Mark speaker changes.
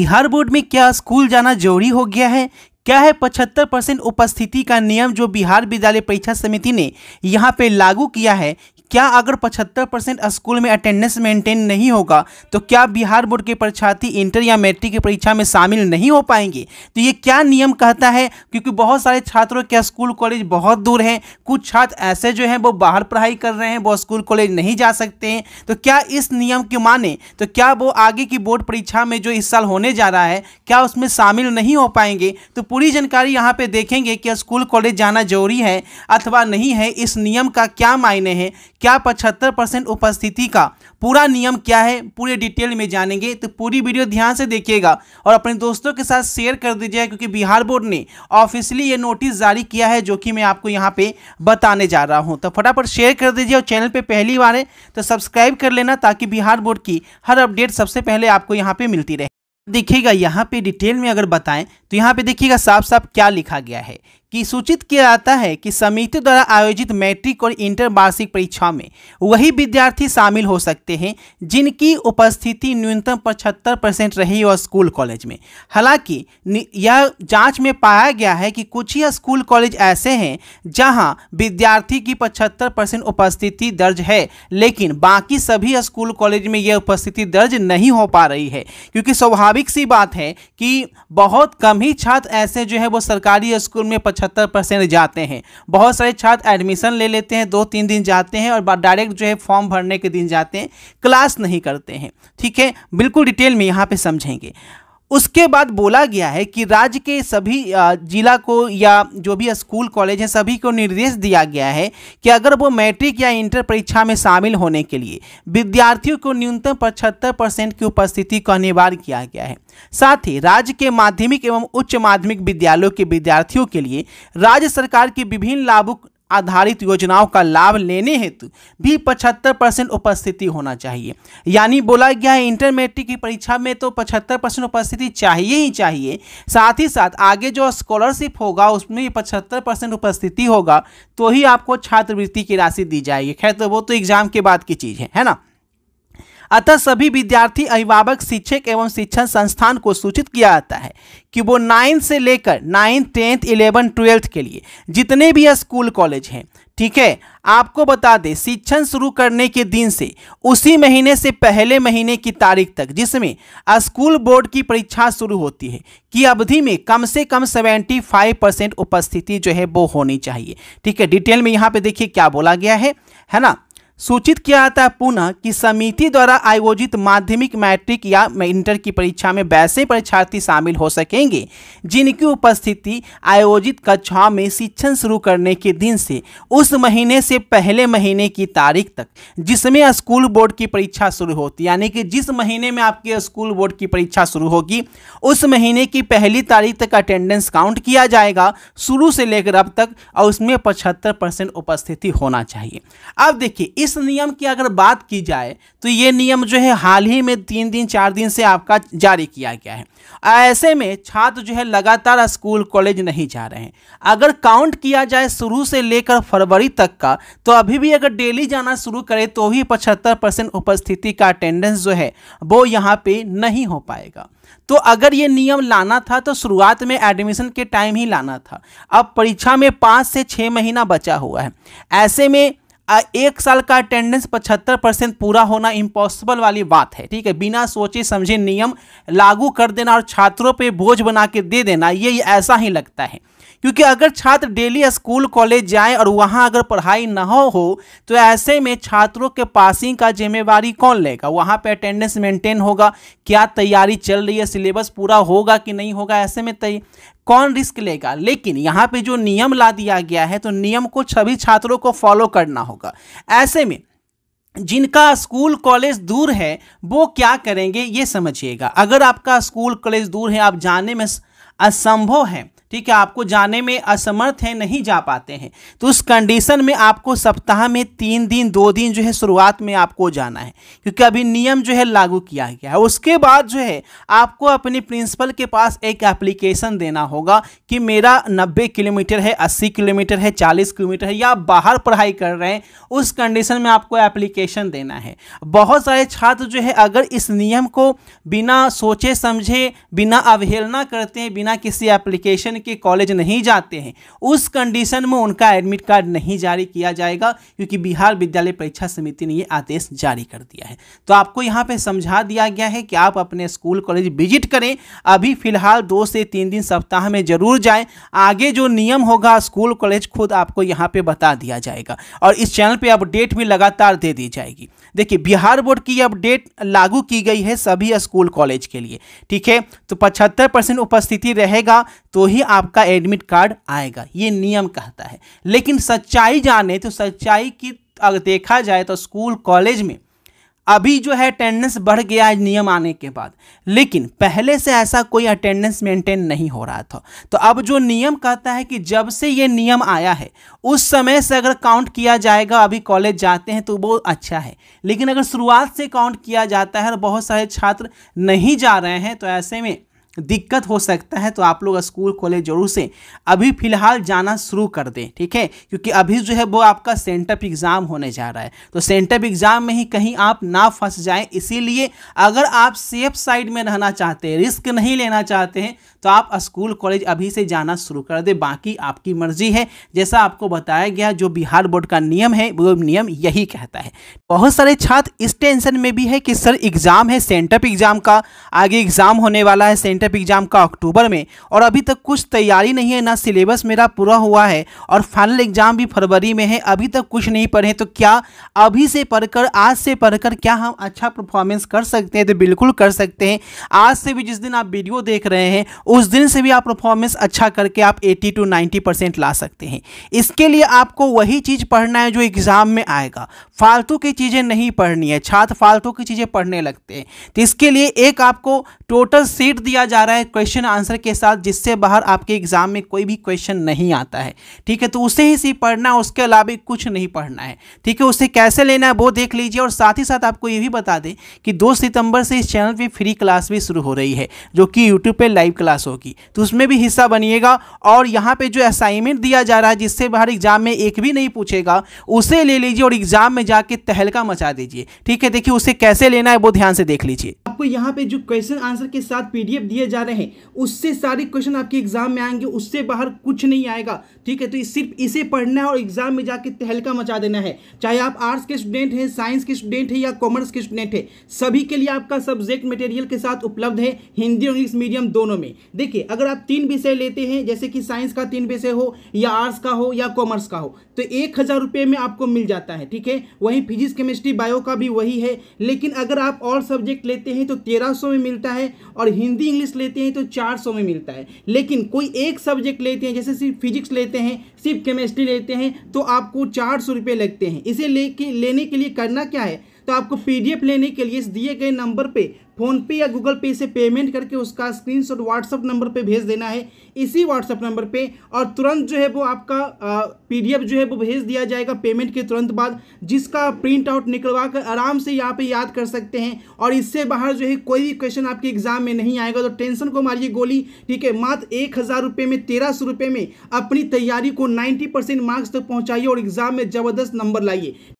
Speaker 1: Bihar board में क्या school जाना जरूरी हो गया है क्या है पचहत्तर परसेंट उपस्थिति का नियम जो बिहार विद्यालय परीक्षा समिति ने यहाँ पे लागू किया है क्या अगर 75 परसेंट स्कूल में अटेंडेंस मेंटेन नहीं होगा तो क्या बिहार बोर्ड के परीक्षार्थी इंटर या मैट्रिक की परीक्षा में शामिल नहीं हो पाएंगे तो ये क्या नियम कहता है क्योंकि बहुत सारे छात्रों के स्कूल कॉलेज बहुत दूर हैं कुछ छात्र ऐसे जो हैं वो बाहर पढ़ाई कर रहे हैं वो स्कूल कॉलेज नहीं जा सकते हैं तो क्या इस नियम की माने तो क्या वो आगे की बोर्ड परीक्षा में जो इस साल होने जा रहा है क्या उसमें शामिल नहीं हो पाएंगे तो पूरी जानकारी यहाँ पर देखेंगे कि स्कूल कॉलेज जाना जरूरी है अथवा नहीं है इस नियम का क्या मायने हैं क्या पचहत्तर परसेंट उपस्थिति का पूरा नियम क्या है पूरे डिटेल में जानेंगे तो पूरी वीडियो ध्यान से देखिएगा और अपने दोस्तों के साथ शेयर कर दीजिएगा क्योंकि बिहार बोर्ड ने ऑफिशियली ये नोटिस जारी किया है जो कि मैं आपको यहाँ पे बताने जा रहा हूँ तो फटाफट शेयर कर दीजिए और चैनल पर पहली बार है तो सब्सक्राइब कर लेना ताकि बिहार बोर्ड की हर अपडेट सबसे पहले आपको यहाँ पर मिलती रहे देखिएगा यहाँ पे डिटेल में अगर बताएं तो यहाँ पे देखिएगा साफ साफ क्या लिखा गया है कि सूचित किया जाता है कि समिति द्वारा आयोजित मैट्रिक और इंटर वार्षिक परीक्षा में वही विद्यार्थी शामिल हो सकते हैं जिनकी उपस्थिति न्यूनतम पचहत्तर परसेंट रही और स्कूल कॉलेज में हालांकि यह जांच में पाया गया है कि कुछ ही स्कूल कॉलेज ऐसे हैं जहां विद्यार्थी की पचहत्तर परसेंट उपस्थिति दर्ज है लेकिन बाकी सभी स्कूल कॉलेज में यह उपस्थिति दर्ज नहीं हो पा रही है क्योंकि स्वाभाविक सी बात है कि बहुत कम ही छात्र ऐसे जो है वो सरकारी स्कूल में पचहत्तर परसेंट जाते हैं बहुत सारे छात्र एडमिशन ले लेते हैं दो तीन दिन जाते हैं और डायरेक्ट जो है फॉर्म भरने के दिन जाते हैं क्लास नहीं करते हैं ठीक है बिल्कुल डिटेल में यहाँ पर समझेंगे उसके बाद बोला गया है कि राज्य के सभी जिला को या जो भी स्कूल कॉलेज हैं सभी को निर्देश दिया गया है कि अगर वो मैट्रिक या इंटर परीक्षा में शामिल होने के लिए विद्यार्थियों को न्यूनतम पचहत्तर परसेंट की उपस्थिति को अनिवार्य किया गया है साथ ही राज्य के माध्यमिक एवं उच्च माध्यमिक विद्यालयों के विद्यार्थियों के लिए राज्य सरकार की विभिन्न लाभुक आधारित योजनाओं का लाभ लेने हेतु भी 75 परसेंट उपस्थिति होना चाहिए यानी बोला गया है इंटर की परीक्षा में तो 75 परसेंट उपस्थिति चाहिए ही चाहिए साथ ही साथ आगे जो स्कॉलरशिप होगा उसमें भी पचहत्तर परसेंट उपस्थिति होगा तो ही आपको छात्रवृत्ति की राशि दी जाएगी खैर तो वो तो एग्ज़ाम के बाद की चीज़ है है ना अतः सभी विद्यार्थी अभिभावक शिक्षक एवं शिक्षण संस्थान को सूचित किया जाता है कि वो नाइन्थ से लेकर नाइन्थ टेंथ इलेवन ट्वेल्थ के लिए जितने भी स्कूल कॉलेज हैं ठीक है आपको बता दें शिक्षण शुरू करने के दिन से उसी महीने से पहले महीने की तारीख तक जिसमें स्कूल बोर्ड की परीक्षा शुरू होती है की अवधि में कम से कम 75 परसेंट उपस्थिति जो है वो होनी चाहिए ठीक है डिटेल में यहाँ पे देखिए क्या बोला गया है है ना सूचित किया जाता है पुनः कि समिति द्वारा आयोजित माध्यमिक मैट्रिक या इंटर की परीक्षा में वैसे परीक्षार्थी शामिल हो सकेंगे जिनकी उपस्थिति आयोजित कक्षाओं में शिक्षण शुरू करने के दिन से उस महीने से पहले महीने की तारीख तक जिसमें स्कूल बोर्ड की परीक्षा शुरू होती यानी कि जिस महीने में आपके स्कूल बोर्ड की परीक्षा शुरू होगी उस महीने की पहली तारीख तक अटेंडेंस काउंट किया जाएगा शुरू से लेकर अब तक और उसमें पचहत्तर परसेंट उपस्थिति होना चाहिए अब देखिए इस इस नियम की अगर बात की जाए तो ये नियम जो है हाल ही में तीन दिन चार दिन से आपका जारी किया गया है ऐसे में छात्र जो है लगातार स्कूल कॉलेज नहीं जा रहे हैं अगर काउंट किया जाए शुरू से लेकर फरवरी तक का तो अभी भी अगर डेली जाना शुरू करें तो ही पचहत्तर परसेंट उपस्थिति का अटेंडेंस जो है वो यहाँ पे नहीं हो पाएगा तो अगर ये नियम लाना था तो शुरुआत में एडमिशन के टाइम ही लाना था अब परीक्षा में पाँच से छः महीना बचा हुआ है ऐसे में एक साल का अटेंडेंस पचहत्तर परसेंट पूरा होना इम्पॉसिबल वाली बात है ठीक है बिना सोचे समझे नियम लागू कर देना और छात्रों पे बोझ बना के दे देना ये ऐसा ही लगता है क्योंकि अगर छात्र डेली स्कूल कॉलेज जाए और वहाँ अगर पढ़ाई न हो हो तो ऐसे में छात्रों के पासिंग का जिम्मेवारी कौन लेगा वहाँ पे अटेंडेंस मेंटेन होगा क्या तैयारी चल रही है सिलेबस पूरा होगा कि नहीं होगा ऐसे में कौन रिस्क लेगा लेकिन यहाँ पे जो नियम ला दिया गया है तो नियम को सभी छात्रों को फॉलो करना होगा ऐसे में जिनका स्कूल कॉलेज दूर है वो क्या करेंगे ये समझिएगा अगर आपका स्कूल कॉलेज दूर है आप जाने में असंभव है ठीक है आपको जाने में असमर्थ है नहीं जा पाते हैं तो उस कंडीशन में आपको सप्ताह में तीन दिन दो दिन जो है शुरुआत में आपको जाना है क्योंकि अभी नियम जो है लागू किया गया है उसके बाद जो है आपको अपने प्रिंसिपल के पास एक एप्लीकेशन देना होगा कि मेरा नब्बे किलोमीटर है अस्सी किलोमीटर है चालीस किलोमीटर है या बाहर पढ़ाई कर रहे हैं उस कंडीशन में आपको एप्लीकेशन देना है बहुत सारे छात्र जो है अगर इस नियम को बिना सोचे समझे बिना अवहेलना करते हैं बिना किसी एप्लीकेशन के कॉलेज नहीं जाते हैं उस कंडीशन में उनका एडमिट कार्ड नहीं जारी किया जाएगा क्योंकि बिहार विद्यालय परीक्षा समिति ने ये आदेश जारी कर दिया है तो आपको यहाँ पर समझा दिया गया है कि आप अपने स्कूल कॉलेज विजिट करें अभी फिलहाल दो से तीन दिन सप्ताह में जरूर जाएँ आगे जो नियम होगा स्कूल कॉलेज खुद आपको यहाँ पर बता दिया जाएगा और इस चैनल पर अपडेट भी लगातार दे दी जाएगी देखिए बिहार बोर्ड की अपडेट लागू की गई है सभी स्कूल कॉलेज के लिए ठीक है तो 75 परसेंट उपस्थिति रहेगा तो ही आपका एडमिट कार्ड आएगा ये नियम कहता है लेकिन सच्चाई जाने तो सच्चाई की अगर देखा जाए तो स्कूल कॉलेज में अभी जो है अटेंडेंस बढ़ गया है नियम आने के बाद लेकिन पहले से ऐसा कोई अटेंडेंस मेंटेन नहीं हो रहा था तो अब जो नियम कहता है कि जब से ये नियम आया है उस समय से अगर काउंट किया जाएगा अभी कॉलेज जाते हैं तो वो अच्छा है लेकिन अगर शुरुआत से काउंट किया जाता है और बहुत सारे छात्र नहीं जा रहे हैं तो ऐसे में दिक्कत हो सकता है तो आप लोग स्कूल कॉलेज जरूर से अभी फिलहाल जाना शुरू कर दें ठीक है क्योंकि अभी जो है वो आपका सेंटअप एग्ज़ाम होने जा रहा है तो सेंटअप एग्ज़ाम में ही कहीं आप ना फंस जाएं इसीलिए अगर आप सेफ साइड में रहना चाहते हैं रिस्क नहीं लेना चाहते हैं तो आप स्कूल कॉलेज अभी से जाना शुरू कर दें बाकी आपकी मर्जी है जैसा आपको बताया गया जो बिहार बोर्ड का नियम है वो नियम यही कहता है बहुत सारे छात्र इस टेंशन में भी है कि सर एग्ज़ाम है सेंटअप एग्ज़ाम का आगे एग्ज़ाम होने वाला है सेंटअप कॉम्पिटेटिव एग्जाम का अक्टूबर में और अभी तक कुछ तैयारी नहीं है ना सिलेबस मेरा पूरा हुआ है और फाइनल एग्जाम भी फरवरी में है अभी तक कुछ नहीं पढ़े तो क्या अभी से पढ़कर आज से पढ़कर क्या हम अच्छा परफॉर्मेंस कर सकते हैं तो बिल्कुल कर सकते हैं आज से भी जिस दिन आप वीडियो देख रहे हैं उस दिन से भी आप परफॉर्मेंस अच्छा करके आप 80 टू नाइन्टी ला सकते हैं इसके लिए आपको वही चीज़ पढ़ना है जो एग्ज़ाम में आएगा फालतू की चीज़ें नहीं पढ़नी है छात्र फालतू की चीज़ें पढ़ने लगते हैं तो इसके लिए एक आपको टोटल सीट दिया जा रहा है क्वेश्चन आंसर के साथ जिससे बाहर आपके एग्जाम में कोई भी क्वेश्चन नहीं आता है ठीक है तो उसे ही सिर्फ पढ़ना उसके अलावा कुछ नहीं पढ़ना है ठीक है उसे कैसे लेना है वो देख लीजिए और साथ ही साथ आपको ये भी बता दें कि दो सितंबर से इस चैनल पर फ्री क्लास भी शुरू हो रही है जो कि यूट्यूब पर लाइव क्लास होगी तो उसमें भी हिस्सा बनिएगा और यहाँ पर जो असाइनमेंट दिया जा रहा है जिससे बाहर एग्जाम में एक भी नहीं पूछेगा उसे ले लीजिए और एग्जाम में जाके तहलका मचा दीजिए ठीक है देखिए उसे कैसे लेना है वो ध्यान से देख लीजिए आपको यहाँ पे जो क्वेश्चन आंसर के साथ पीडीएफ दिए जा रहे हैं उससे सारे क्वेश्चन आपके एग्जाम में आएंगे उससे बाहर कुछ नहीं आएगा ठीक है तो सिर्फ इसे पढ़ना है और एग्जाम में जाके तहलका मचा देना है चाहे आप आर्ट्स के स्टूडेंट हैं साइंस के स्टूडेंट हैं या कॉमर्स के स्टूडेंट हैं सभी के लिए आपका सब्जेक्ट मटेरियल के साथ उपलब्ध है हिंदी और इंग्लिश मीडियम दोनों में देखिए अगर आप तीन विषय लेते हैं जैसे कि साइंस का तीन विषय हो या आर्ट्स का हो या कॉमर्स का हो तो एक हज़ार रुपये में आपको मिल जाता है ठीक है वहीं फिजिक्स केमिस्ट्री बायो का भी वही है लेकिन अगर आप और सब्जेक्ट लेते हैं तो तो तेरह सौ में मिलता है और हिंदी इंग्लिश लेते हैं तो चार सौ में मिलता है लेकिन कोई एक सब्जेक्ट लेते हैं जैसे सिर्फ फिजिक्स लेते हैं सिर्फ केमिस्ट्री लेते हैं तो आपको चार सौ रुपये लगते हैं इसे लेके लेने के लिए करना क्या है तो आपको पीडीएफ लेने के लिए इस दिए गए नंबर पर फ़ोनपे या गूगल पे से पेमेंट करके उसका स्क्रीनशॉट व्हाट्सअप नंबर पे भेज देना है इसी व्हाट्सअप नंबर पे और तुरंत जो है वो आपका पीडीएफ जो है वो भेज दिया जाएगा पेमेंट के तुरंत बाद जिसका प्रिंट आउट निकलवा कर आराम से यहाँ पे याद कर सकते हैं और इससे बाहर जो है कोई भी क्वेश्चन आपके एग्जाम में नहीं आएगा तो टेंशन को मारिए गोली ठीक है मात्र एक हज़ार रुपये में तेरह सौ रुपये में अपनी तैयारी को नाइन्टी परसेंट मार्क्स तक पहुँचाइए और एग्ज़ाम में ज़बरदस्त नंबर लाइए